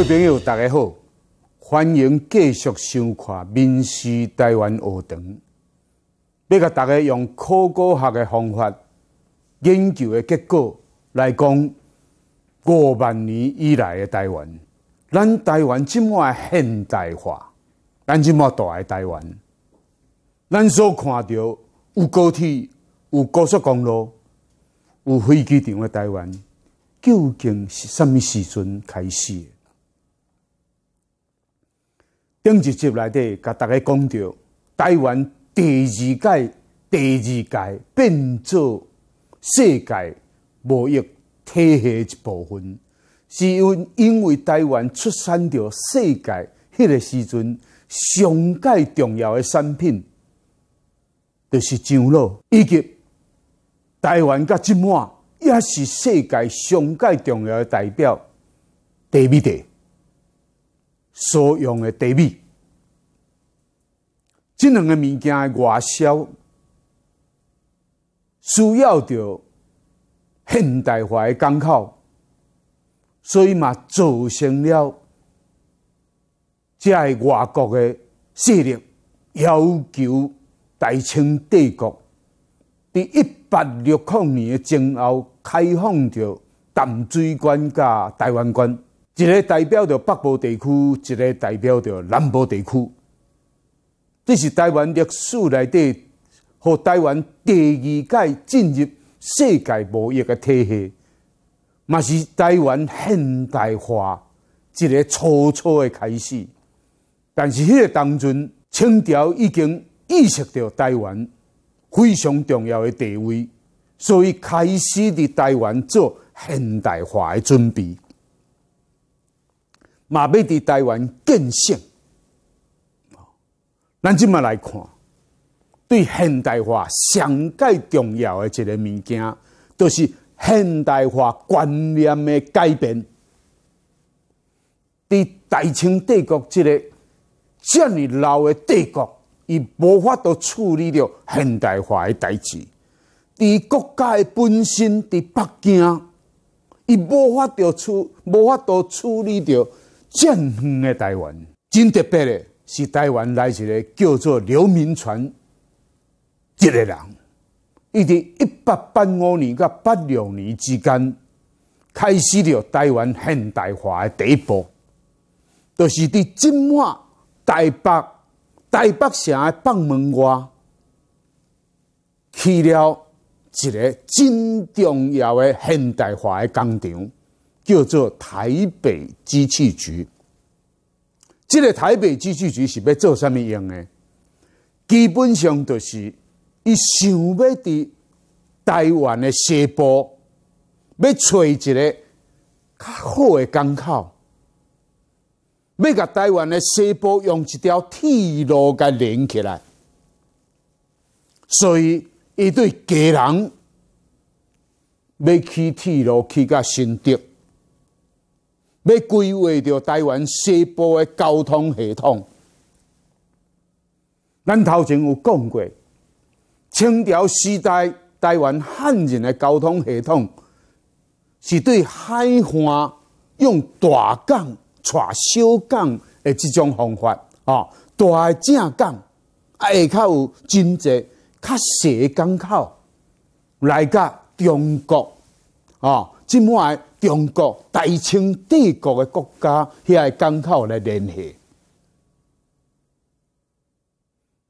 各位朋友，大家好，欢迎继续收看《名师台湾学堂》。要甲大家用考古学的方法研究的结果来讲，五万年以来的台湾，咱台湾即么现代化？咱这么大个台湾，咱所看到有高铁、有高速公路、有飞机场的台湾，究竟是什么时阵开始？今日集内底，甲大家讲到，台湾第二届、第二届变作世界贸易体系一部分，是因因为台湾出产着世界迄个时阵上界重要的产品，就是樟脑，以及台湾甲即满也是世界上界重要的代表，地不地。所用的地米。这两个物件的外销需要着现代化的港口，所以嘛造成了，这外国的势力要求大清帝国在一八六六年的前后开放着淡水关甲台湾关。一个代表着北部地区，一个代表着南部地区。这是台湾历史内底，和台湾第二届进入世界贸易的体系，嘛是台湾现代化一个初初的开始。但是迄个当阵，清朝已经意识到台湾非常重要的地位，所以开始伫台湾做现代化的准备。嘛要伫台湾建设。咱即马来看，对现代化上界重要诶一个物件，就是现代化观念诶改变。伫大清帝国即个遮尔老诶帝国，伊无法度处理着现代化诶代志。伫国家诶本身伫北京，伊无法度处无法度处理着。这么远的台湾，真特别的是，台湾来一个叫做刘铭传一个人，伊在一八八五年到八六年之间，开始了台湾现代化的第一步，就是伫金马台北台北城的北门外，起了一个真重要的现代化的工厂。叫做台北机器局。这个台北机器局是要做什么用的？基本上就是，伊想要伫台湾的西部，要找一个较好的港口，要甲台湾的西部用一条铁路甲连起来。所以，伊对家人要去铁路去甲新店。要规划着台湾西部的交通系统，咱头前有讲过，清朝时代台湾汉人的交通系统是对海岸用大港、带小港的这种方法，哦，大正港啊下口有真济较细的港口来甲中国，哦，即满。中国大清帝国的国家，遐港口来联系，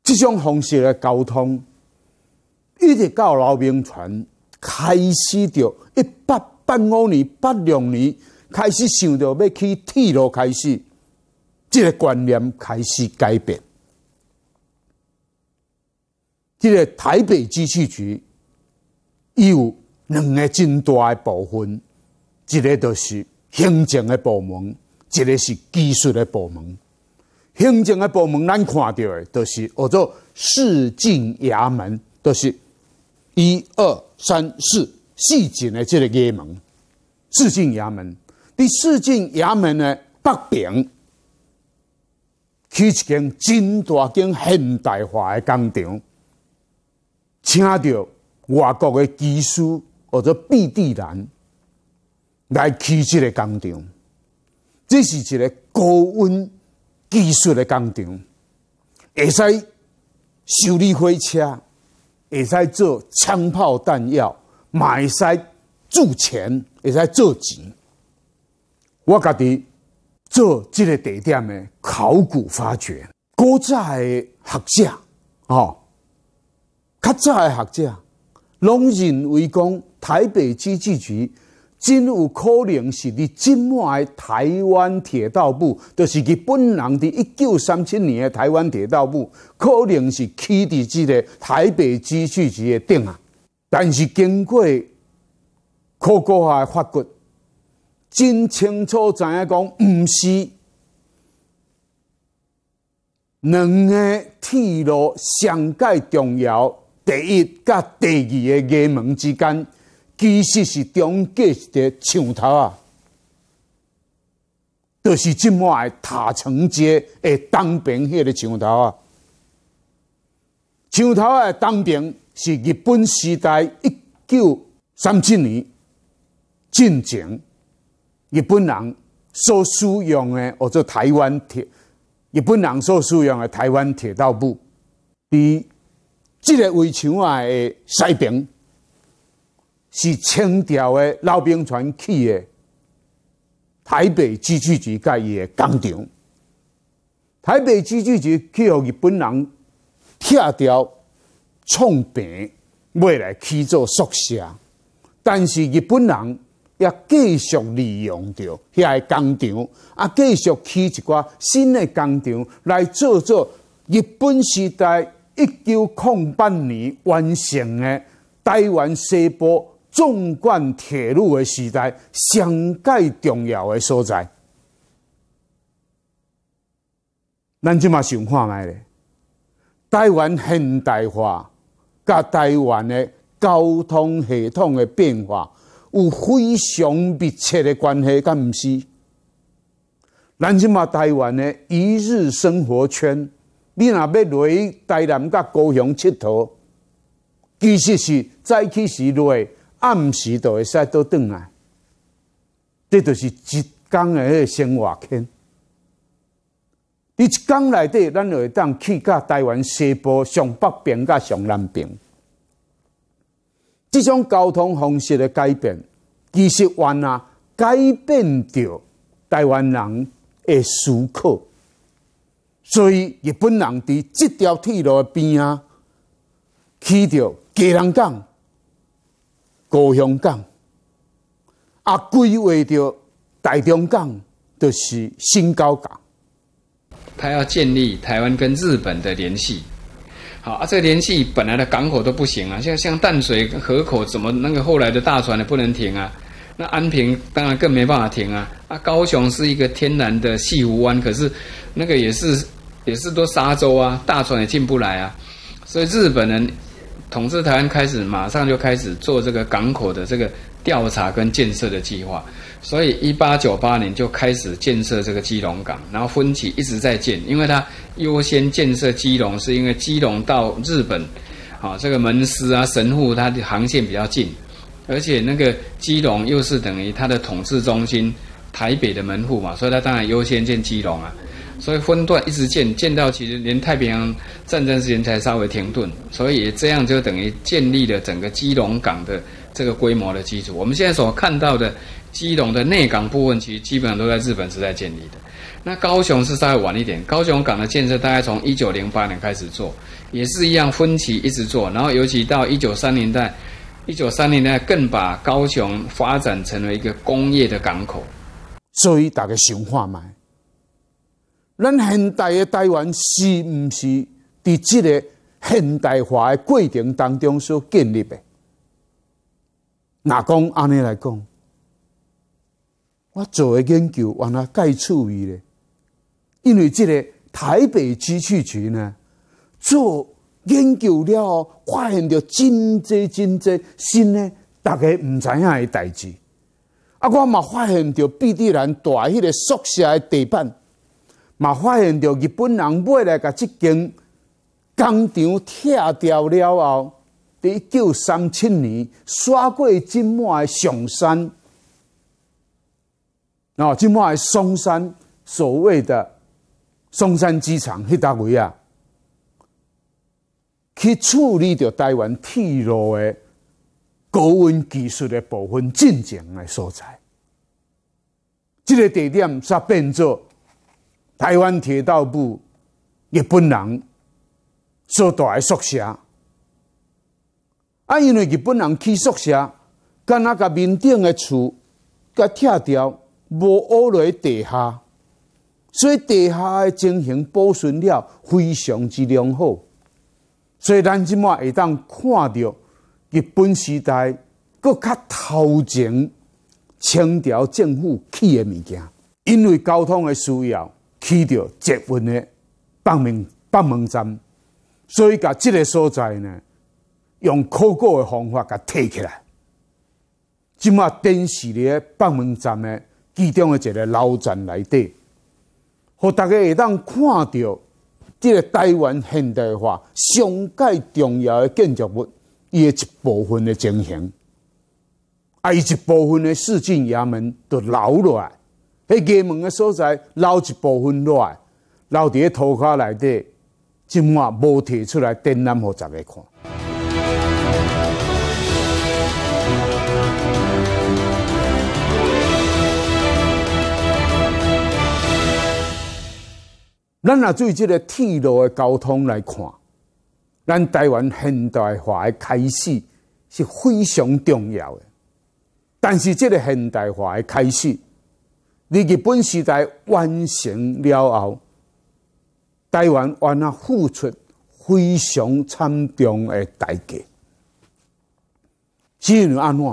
即种方式的交通，一直到老兵船开始着一八八五年、八六年开始想着要去铁路开始，即个观念开始改变。即个台北机器局有两个真大的部分。一个就是行政的部门，一个是技术的部门。行政的部门，咱看到的就是叫做市井衙门，就是一二三四四进的这个衙门。四进衙门第四进衙门的北边，开一间真大间现代化的工厂，请到外国的技术，或者毕地兰。来，起这个工厂，这是一个高温技术的工厂，会使修理火车，会使做枪炮弹药，买使铸钱，会使做钱。我家己做这个地点的考古发掘，古早的学者哦，较早的学者，拢认为讲台北机器局。真有可能是伫境的台湾铁道部，就是日本人伫一九三七年的台湾铁道部，可能是起伫即个台北支取局个顶啊。但是经过考古下发掘，真清楚知影讲，毋是两个铁路上界重要第一甲第二的厦门之间。其实是中介一的墙头啊，就是即满的塔城街的东平迄个墙头啊，墙头的东平是日本时代一九三七年进前日本人所使用的，或者台湾铁，日本人所使用的台湾铁道部，伫这个围墙外的西边。是清朝的老兵船起的台北机器局介伊的工厂，台北机器局去予日本人拆掉、创平，未来起做宿舍。但是日本人也继续利用着遐个工厂，啊，继续起一挂新的工厂来做做日本时代一九零八年完成的台湾西部。纵贯铁路的时代，上介重要的所在。咱即马想看卖咧，台湾现代化，甲台湾的交通系统的变化有非常密切的关系，敢毋是？咱即马台湾的一日生活圈，你若要来台南甲高雄佚佗，其实是早起时落。暗时就会使倒转来，这就是一天的生活圈。天。一天内底，咱就会当去到台湾西部、上北边、甲上南边。这种交通方式的改变，其实完了改变着台湾人的思考。所以日本人伫这条铁路的边啊，起着桥梁港。高雄港啊，规划着大中港，就是新高港。他要建立台湾跟日本的联系，好啊，这个联系本来的港口都不行啊，像像淡水河口怎么那个后来的大船也不能停啊？那安平当然更没办法停啊。啊，高雄是一个天然的西湖湾，可是那个也是也是多沙洲啊，大船也进不来啊。所以日本人。统治台湾开始，马上就开始做这个港口的这个调查跟建设的计划，所以一八九八年就开始建设这个基隆港，然后分歧一直在建，因为它优先建设基隆，是因为基隆到日本，啊这个门司啊神户它的航线比较近，而且那个基隆又是等于它的统治中心台北的门户嘛，所以它当然优先建基隆啊。所以分段一直建建到，其实连太平洋战争时间才稍微停顿，所以这样就等于建立了整个基隆港的这个规模的基础。我们现在所看到的基隆的内港部分，其实基本上都在日本时代建立的。那高雄是稍微晚一点，高雄港的建设大概从一九零八年开始做，也是一样分期一直做。然后尤其到一九三零代，一九三零代更把高雄发展成了一个工业的港口，所以大个熊化嘛。咱现代的台湾是毋是伫即个现代化的过程当中所建立的？若讲安尼来讲，我做的研究原来该趣味咧。因为即个台北机器局呢，做研究了，发现着真多真多新的大家毋知影的代志。啊，我嘛发现着 B B 兰大迄个宿舍的地板。嘛，发现日本人买来甲这间工厂拆掉了后，在一九三七年，刷过金马的松山，哦，金马的松山所谓的松山机场迄搭位啊，去处理着台湾铁路的高温技术的部分进展的所在，这个地点煞变做。台湾铁道部日本人做大宿舍，啊，因为日本人去宿舍，干那个面顶的厝，甲拆掉无挖落地下，所以地下的情形保存了非常之良好。所以咱即马会当看到日本时代搁较头前清朝政府起的物件，因为交通的需要。起着折文的北门北门站，所以甲这个所在呢，用考古的方法甲提起来，今嘛电视的北门站的其中的一个老站内底，和大家会当看到这个台湾现代化上界重要的建筑物，伊的一部分的情形，啊，伊一部分的市进衙门留老来。迄关门诶所在，留一部分落来，留伫喺涂骹内底，即晚无摕出来展览，互大家看。咱若对即个铁路诶交通来看，咱台湾现代化诶开始是非常重要诶，但是，即个现代化诶开始，日本时代完成了后，台湾啊付出非常惨重的代价。是安怎？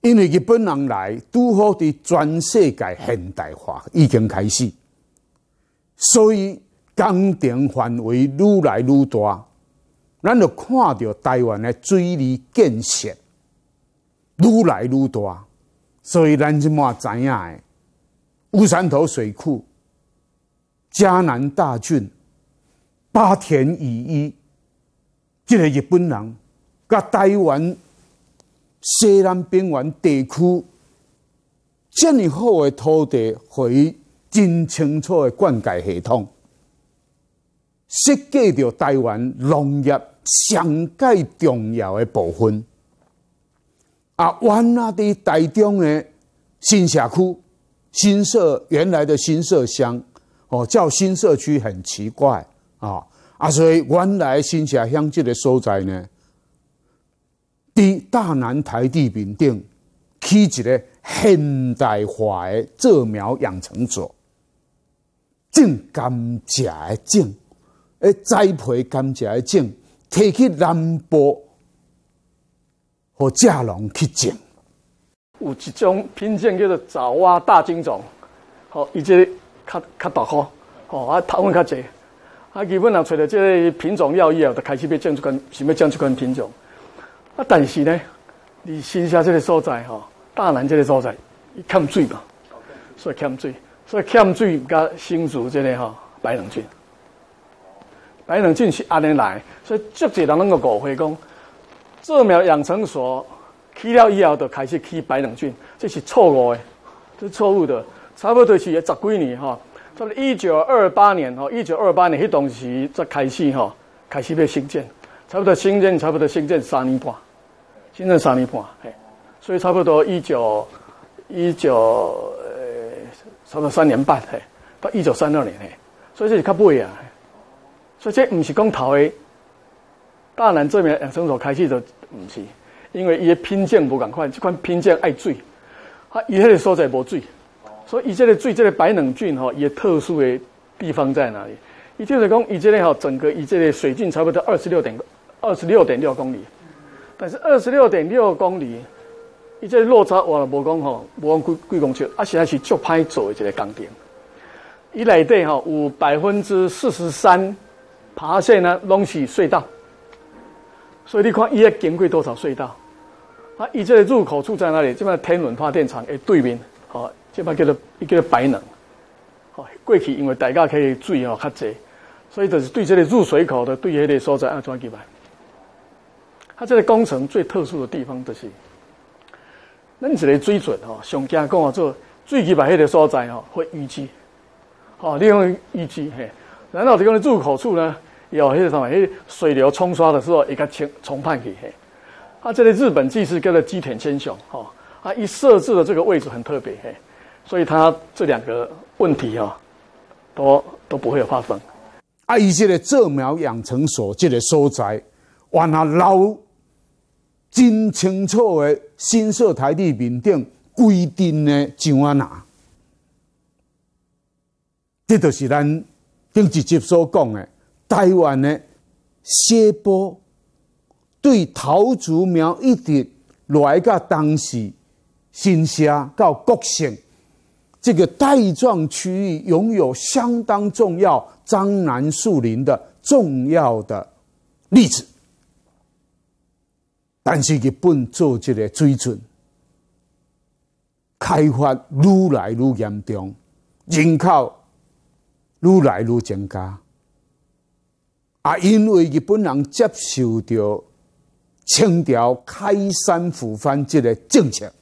因为日本人来，拄好伫全世界现代化已经开始，所以工程范围愈来愈大。咱就看到台湾的水利建设愈来愈大。所以，咱即满知影诶，乌山头水库、嘉南大郡、八田以一，即个日本人甲台湾西南边缘地区，遮尼好诶土地，伊真清楚诶灌溉系统，设计着台湾农业上界重要诶部分。啊，原来的台中的新社区、新社原来的新社乡，哦，叫新社区很奇怪啊！啊，所以原来新社乡即个所在呢，伫大南台地平顶起一个现代化的蔗苗养成所，种甘蔗的种，诶，栽培甘蔗的种，提起南部。和嫁农去种，有一种品种叫做爪哇大金种，好，而且较较大号，哦、啊，头分较侪，啊，基本上找到这个品种要以后，就开始要种取款，想要争取款品种。啊，但是呢，你新下这个所在哈，大南这个所在，伊欠水嘛，所以欠水，所以欠水加新竹这个哈白冷菌，白冷菌是安尼来，所以足侪人拢个误会讲。这苗养成所起了以后，就开始起白冷菌，这是错误的，是错误的。差不多是十几年哈，不多一九二八年哈，一九二八年迄当时才开始哈，开始要兴建，差不多兴建差不多兴建三年半，兴建三年半，嘿，所以差不多一九一九差不多三年半，嘿，到一九三二年，嘿，所以这是较慢呀，所以这不是光头的。大南这边养生所开始的，毋是，因为伊个品鉴无赶快，这款品鉴爱水，啊，伊些所在无水，所以伊这里最这个白冷郡吼，伊特殊的地方在哪里？伊就是讲，伊即个吼整个伊即个水径差不多二十六点二十六点六公里，但是二十六点六公里，伊个落差我了无讲吼，无讲几几公尺，而且还是足歹做一个工程。伊内底吼有百分之四十三爬线呢，拢是隧道。所以你看，伊要经过多少隧道？啊，伊这个入口处在哪里？这边天伦发电厂诶对面，好这边叫做一个白能。好过去，因为大家可以注意哦，较济，所以就是对这个入水口的对迄个所在安怎去办？它这个工程最特殊的地方就是，恁是个水准哦，上加讲做最几百迄个所在哦，会淤积好利用淤积嘿。然后这个入口处呢？有迄个什么？迄水流冲刷的时候，一个冲冲判去嘿。啊，这个日本技师叫做基田千雄，吼，啊，伊设置的这个位置很特别嘿，所以他这两个问题哦，都都不会有发生。啊，一些的蔗苗养成所这个所在，往后老真清楚的新社台地面顶规定的上啊哪，这就是咱顶一集所讲的。台湾的西坡对桃竹苗一直来个当时新虾到各县，这个带状区域拥有相当重要樟南树林的重要的例子。但是，日本做这个追准开发愈来愈严重，人口愈来愈增加。啊，因为日本人接受到清朝开山抚番这个政策，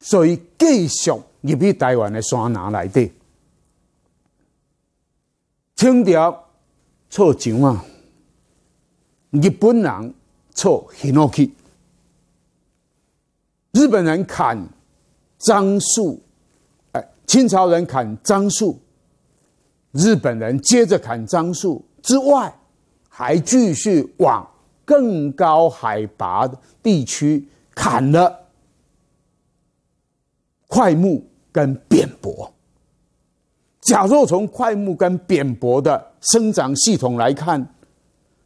所以继续入去台湾的山拿来的。清朝错枪啊，日本人错很落去。日本人砍樟树，哎，清朝人砍樟树，日本人接着砍樟树之外。还继续往更高海拔地区砍了快木跟扁柏。假若从快木跟扁柏的生长系统来看，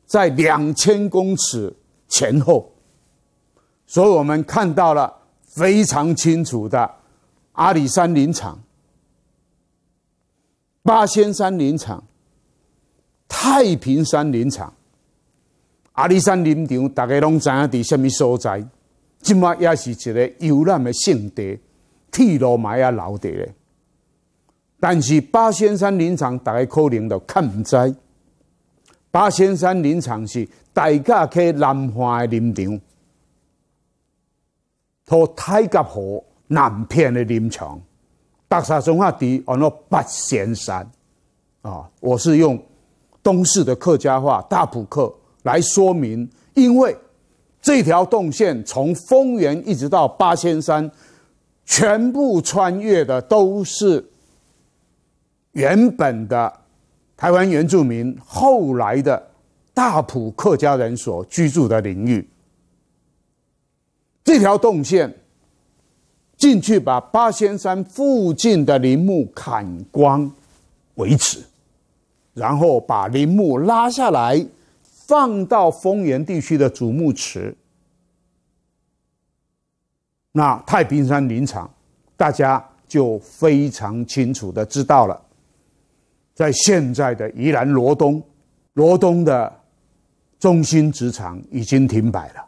在两千公尺前后，所以我们看到了非常清楚的阿里山林场、八仙山林场。太平山林场、阿里山林场，大家拢知影伫什么所在？即嘛也是一个游览的圣地，铁路嘛也留咧。但是八仙山林场，大家可能都看唔知。八仙山林场是大家去南华的林场，托太甲河南片的林场，大沙中华伫安那八仙山啊，我是用。东市的客家话大埔客来说明，因为这条动线从丰原一直到八仙山，全部穿越的都是原本的台湾原住民后来的大埔客家人所居住的领域。这条动线进去，把八仙山附近的林木砍光为止。然后把陵墓拉下来，放到丰原地区的主墓池。那太平山林场，大家就非常清楚的知道了。在现在的宜兰罗东，罗东的中心职场已经停摆了。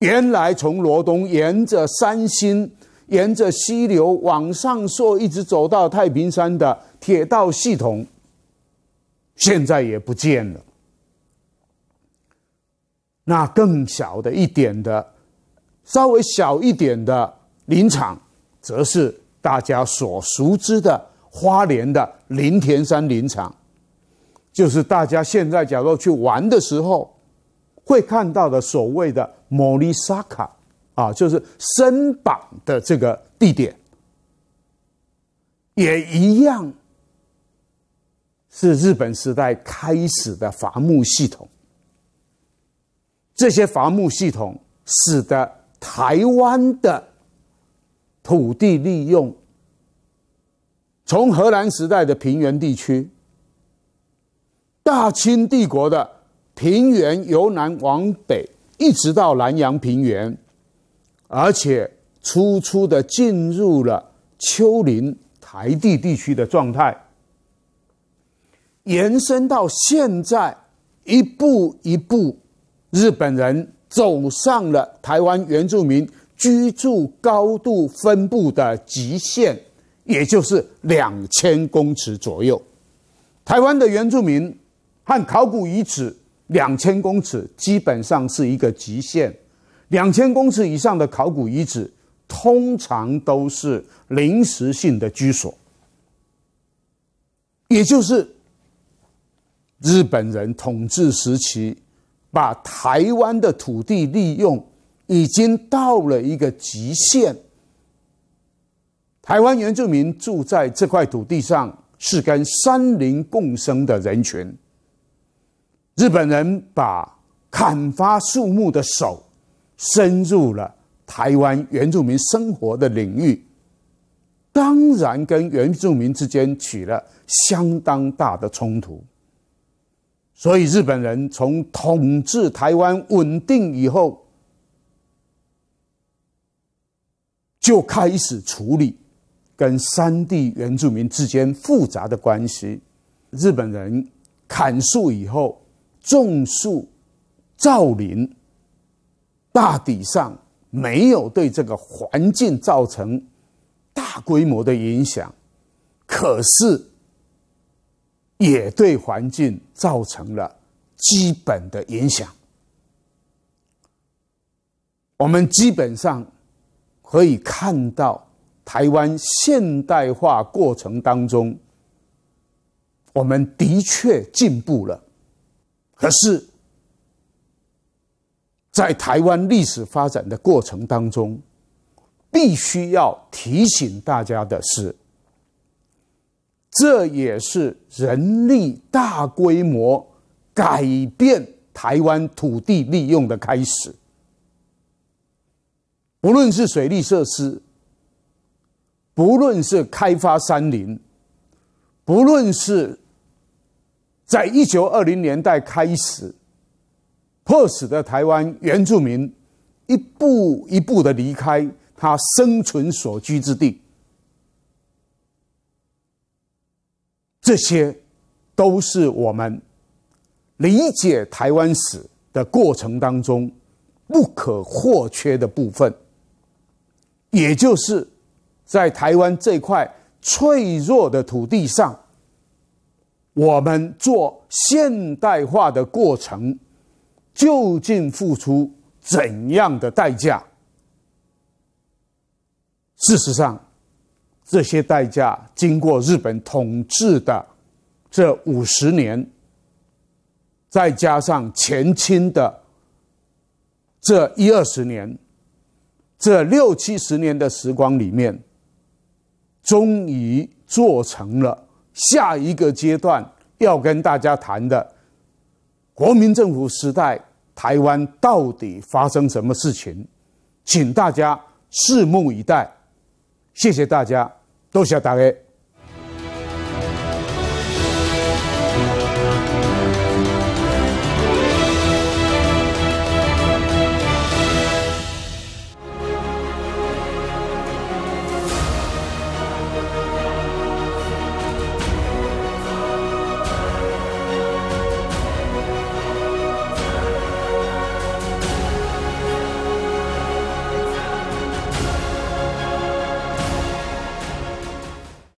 原来从罗东沿着山星，沿着溪流往上溯，一直走到太平山的铁道系统。现在也不见了。那更小的一点的，稍微小一点的林场，则是大家所熟知的花莲的林田山林场，就是大家现在假如去玩的时候，会看到的所谓的摩利沙卡啊，就是森绑的这个地点，也一样。是日本时代开始的伐木系统，这些伐木系统使得台湾的土地利用，从荷兰时代的平原地区，大清帝国的平原由南往北，一直到南洋平原，而且粗粗的进入了丘陵台地地区的状态。延伸到现在，一步一步，日本人走上了台湾原住民居住高度分布的极限，也就是两千公尺左右。台湾的原住民和考古遗址两千公尺基本上是一个极限。两千公尺以上的考古遗址，通常都是临时性的居所，也就是。日本人统治时期，把台湾的土地利用已经到了一个极限。台湾原住民住在这块土地上，是跟山林共生的人群。日本人把砍伐树木的手伸入了台湾原住民生活的领域，当然跟原住民之间起了相当大的冲突。所以日本人从统治台湾稳定以后，就开始处理跟山地原住民之间复杂的关系。日本人砍树以后，种树、造林，大体上没有对这个环境造成大规模的影响。可是，也对环境造成了基本的影响。我们基本上可以看到，台湾现代化过程当中，我们的确进步了。可是，在台湾历史发展的过程当中，必须要提醒大家的是。这也是人力大规模改变台湾土地利用的开始。不论是水利设施，不论是开发山林，不论是，在一九二零年代开始，迫使的台湾原住民一步一步的离开他生存所居之地。这些都是我们理解台湾史的过程当中不可或缺的部分，也就是在台湾这块脆弱的土地上，我们做现代化的过程，究竟付出怎样的代价？事实上。这些代价，经过日本统治的这五十年，再加上前清的这一二十年，这六七十年的时光里面，终于做成了下一个阶段要跟大家谈的国民政府时代台湾到底发生什么事情，请大家拭目以待。谢谢大家。多谢大家。